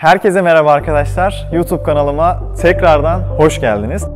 Herkese merhaba arkadaşlar. YouTube kanalıma tekrardan hoş geldiniz.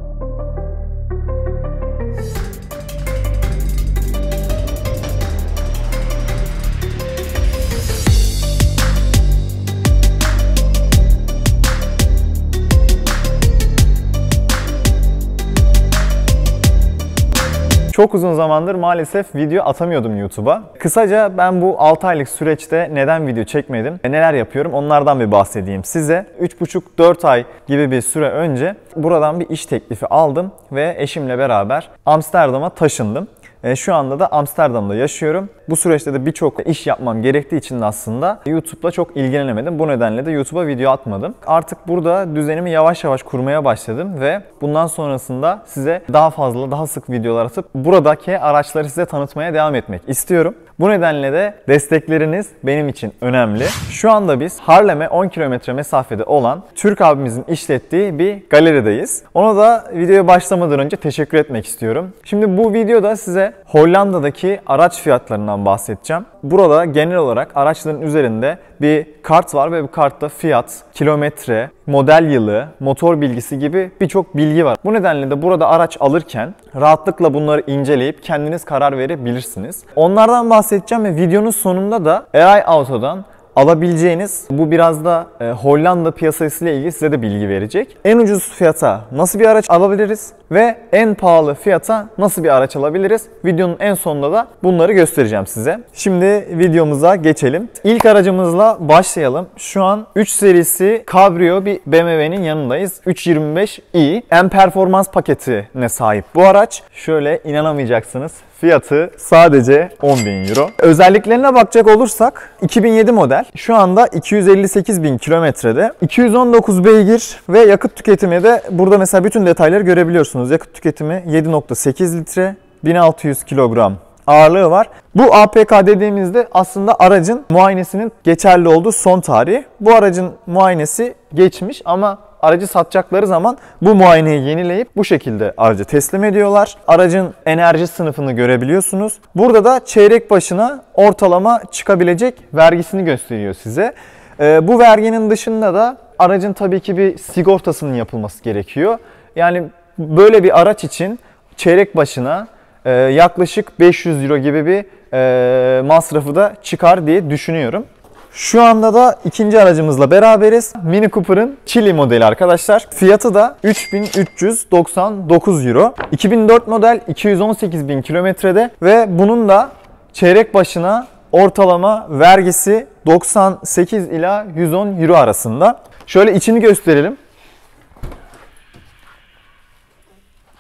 Çok uzun zamandır maalesef video atamıyordum YouTube'a. Kısaca ben bu 6 aylık süreçte neden video çekmedim ve neler yapıyorum onlardan bir bahsedeyim size. 3,5-4 ay gibi bir süre önce buradan bir iş teklifi aldım ve eşimle beraber Amsterdam'a taşındım. E, şu anda da Amsterdam'da yaşıyorum. Bu süreçte de birçok iş yapmam gerektiği için de aslında YouTube'la çok ilgilenemedim. Bu nedenle de YouTube'a video atmadım. Artık burada düzenimi yavaş yavaş kurmaya başladım ve bundan sonrasında size daha fazla, daha sık videolar atıp buradaki araçları size tanıtmaya devam etmek istiyorum. Bu nedenle de destekleriniz benim için önemli. Şu anda biz Harlem'e 10 kilometre mesafede olan Türk abimizin işlettiği bir galerideyiz. Ona da videoya başlamadan önce teşekkür etmek istiyorum. Şimdi bu videoda size Hollanda'daki araç fiyatlarına kısmından bahsedeceğim. Burada genel olarak araçların üzerinde bir kart var ve bu kartta fiyat, kilometre, model yılı, motor bilgisi gibi birçok bilgi var. Bu nedenle de burada araç alırken rahatlıkla bunları inceleyip kendiniz karar verebilirsiniz. Onlardan bahsedeceğim ve videonun sonunda da AI Auto'dan alabileceğiniz bu biraz da e, Hollanda piyasasıyla ilgili size de bilgi verecek. En ucuz fiyata nasıl bir araç alabiliriz? ve en pahalı fiyata nasıl bir araç alabiliriz? Videonun en sonunda da bunları göstereceğim size. Şimdi videomuza geçelim. İlk aracımızla başlayalım. Şu an 3 serisi Cabrio bir BMW'nin yanındayız. 325i. En performans paketine sahip bu araç. Şöyle inanamayacaksınız. Fiyatı sadece 10.000 euro. Özelliklerine bakacak olursak 2007 model. Şu anda 258.000 kilometrede. 219 beygir ve yakıt tüketimi de burada mesela bütün detayları görebiliyorsunuz kullandığımız yakıt tüketimi 7.8 litre 1600 kilogram ağırlığı var. Bu APK dediğimizde aslında aracın muayenesinin geçerli olduğu son tarihi. Bu aracın muayenesi geçmiş ama aracı satacakları zaman bu muayeneyi yenileyip bu şekilde aracı teslim ediyorlar. Aracın enerji sınıfını görebiliyorsunuz. Burada da çeyrek başına ortalama çıkabilecek vergisini gösteriyor size. Ee, bu verginin dışında da aracın tabii ki bir sigortasının yapılması gerekiyor. Yani böyle bir araç için çeyrek başına e, yaklaşık 500 euro gibi bir e, masrafı da çıkar diye düşünüyorum. Şu anda da ikinci aracımızla beraberiz. Mini Cooper'ın Chili modeli arkadaşlar. Fiyatı da 3399 euro. 2004 model 218.000 kilometrede ve bunun da çeyrek başına ortalama vergisi 98 ila 110 euro arasında. Şöyle içini gösterelim.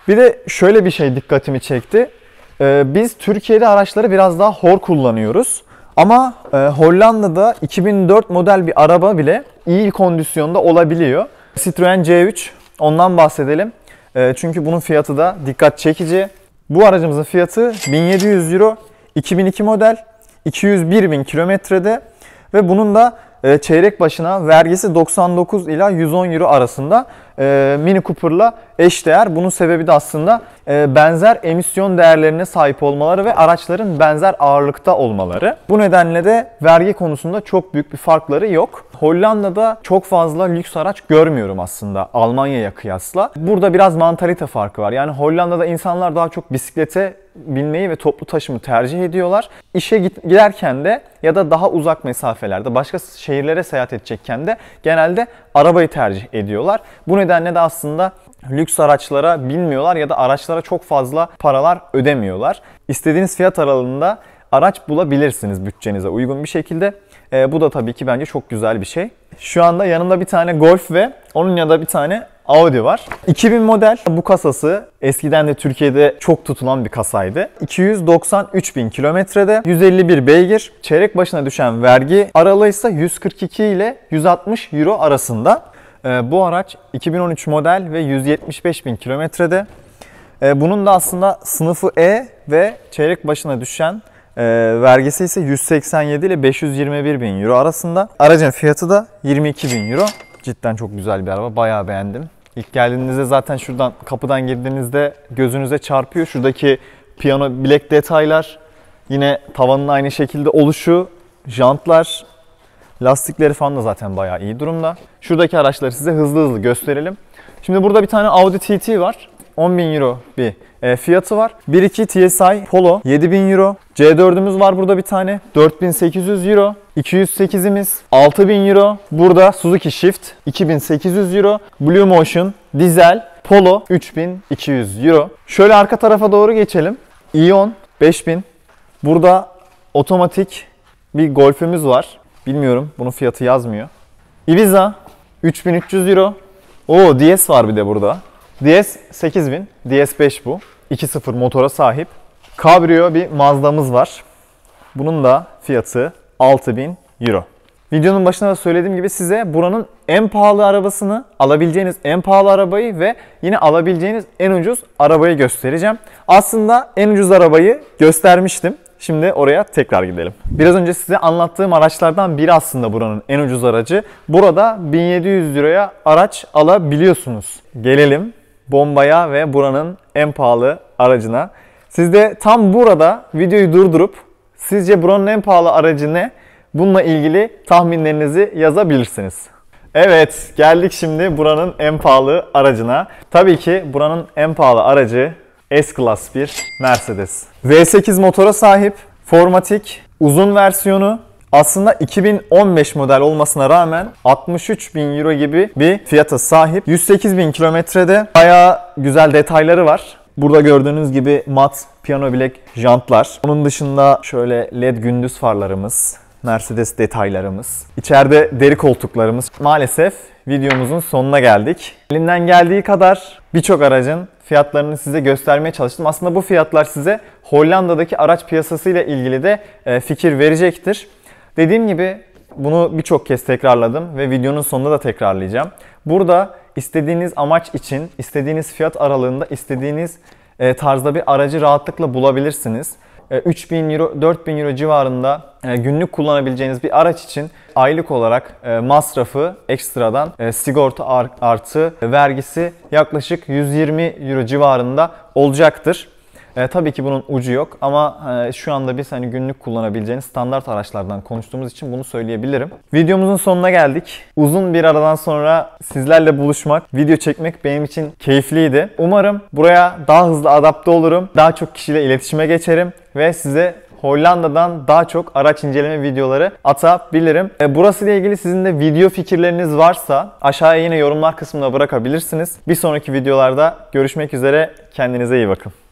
Bir de şöyle bir şey dikkatimi çekti. Ee, biz Türkiye'de araçları biraz daha hor kullanıyoruz. Ama e, Hollanda'da 2004 model bir araba bile iyi kondisyonda olabiliyor. Citroen C3 ondan bahsedelim. E, çünkü bunun fiyatı da dikkat çekici. Bu aracımızın fiyatı 1700 euro. 2002 model 201 bin kilometrede ve bunun da e, çeyrek başına vergisi 99 ila 110 euro arasında e, Mini Cooper'la eşdeğer. Bunun sebebi de aslında e, benzer emisyon değerlerine sahip olmaları ve araçların benzer ağırlıkta olmaları. Bu nedenle de vergi konusunda çok büyük bir farkları yok. Hollanda'da çok fazla lüks araç görmüyorum aslında Almanya'ya kıyasla. Burada biraz mantalite farkı var. Yani Hollanda'da insanlar daha çok bisiklete binmeyi ve toplu taşımı tercih ediyorlar. İşe giderken de ya da daha uzak mesafelerde başka şehirlere seyahat edecekken de genelde arabayı tercih ediyorlar. Bu nedenle de aslında lüks araçlara binmiyorlar ya da araçlara çok fazla paralar ödemiyorlar. İstediğiniz fiyat aralığında araç bulabilirsiniz bütçenize uygun bir şekilde. E, bu da tabii ki bence çok güzel bir şey. Şu anda yanımda bir tane Golf ve onun yanında bir tane Audi var. 2000 model bu kasası eskiden de Türkiye'de çok tutulan bir kasaydı. 293 bin kilometrede 151 beygir. Çeyrek başına düşen vergi aralığı ise 142 ile 160 euro arasında. Ee, bu araç 2013 model ve 175 bin kilometrede. Ee, bunun da aslında sınıfı E ve çeyrek başına düşen e, vergisi ise 187 ile 521 bin euro arasında. Aracın fiyatı da 22 bin euro. Cidden çok güzel bir araba. Bayağı beğendim. İlk geldiğinizde zaten şuradan kapıdan girdiğinizde gözünüze çarpıyor. Şuradaki piyano bilek detaylar, yine tavanın aynı şekilde oluşu, jantlar, Lastikleri falan da zaten bayağı iyi durumda. Şuradaki araçları size hızlı hızlı gösterelim. Şimdi burada bir tane Audi TT var. 10.000 Euro bir e, fiyatı var. 1.2 TSI Polo 7.000 Euro. C4'ümüz var burada bir tane. 4.800 Euro. 208'imiz 6.000 Euro. Burada Suzuki Shift 2.800 Euro. Blue Motion Dizel Polo 3.200 Euro. Şöyle arka tarafa doğru geçelim. Ion 5.000. Burada otomatik bir Golf'ümüz var. Bilmiyorum. Bunun fiyatı yazmıyor. Ibiza 3300 euro. Oo DS var bir de burada. DS 8000. DS 5 bu. 2.0 motora sahip. Cabrio bir Mazda'mız var. Bunun da fiyatı 6000 euro. Videonun başında da söylediğim gibi size buranın en pahalı arabasını, alabileceğiniz en pahalı arabayı ve yine alabileceğiniz en ucuz arabayı göstereceğim. Aslında en ucuz arabayı göstermiştim. Şimdi oraya tekrar gidelim. Biraz önce size anlattığım araçlardan biri aslında buranın en ucuz aracı. Burada 1700 liraya araç alabiliyorsunuz. Gelelim bombaya ve buranın en pahalı aracına. Siz de tam burada videoyu durdurup sizce buranın en pahalı aracı ne? Bununla ilgili tahminlerinizi yazabilirsiniz. Evet geldik şimdi buranın en pahalı aracına. Tabii ki buranın en pahalı aracı S-Class bir Mercedes. V8 motora sahip, formatik, uzun versiyonu aslında 2015 model olmasına rağmen 63 bin euro gibi bir fiyata sahip. 108 bin kilometrede bayağı güzel detayları var. Burada gördüğünüz gibi mat piyano bilek jantlar. Onun dışında şöyle led gündüz farlarımız, Mercedes detaylarımız, içeride deri koltuklarımız. Maalesef videomuzun sonuna geldik. Elinden geldiği kadar birçok aracın fiyatlarını size göstermeye çalıştım. Aslında bu fiyatlar size Hollanda'daki araç piyasası ile ilgili de e, fikir verecektir. Dediğim gibi bunu birçok kez tekrarladım ve videonun sonunda da tekrarlayacağım. Burada istediğiniz amaç için, istediğiniz fiyat aralığında, istediğiniz e, tarzda bir aracı rahatlıkla bulabilirsiniz. 3000 e, euro, 4000 euro civarında e, günlük kullanabileceğiniz bir araç için aylık olarak e, masrafı ekstradan sigorta artı vergisi yaklaşık 120 euro civarında olacaktır. E, tabii ki bunun ucu yok ama e, şu anda biz hani günlük kullanabileceğiniz standart araçlardan konuştuğumuz için bunu söyleyebilirim. Videomuzun sonuna geldik. Uzun bir aradan sonra sizlerle buluşmak, video çekmek benim için keyifliydi. Umarım buraya daha hızlı adapte olurum. Daha çok kişiyle iletişime geçerim ve size Hollanda'dan daha çok araç inceleme videoları atabilirim. E, burası ile ilgili sizin de video fikirleriniz varsa aşağıya yine yorumlar kısmına bırakabilirsiniz. Bir sonraki videolarda görüşmek üzere. Kendinize iyi bakın.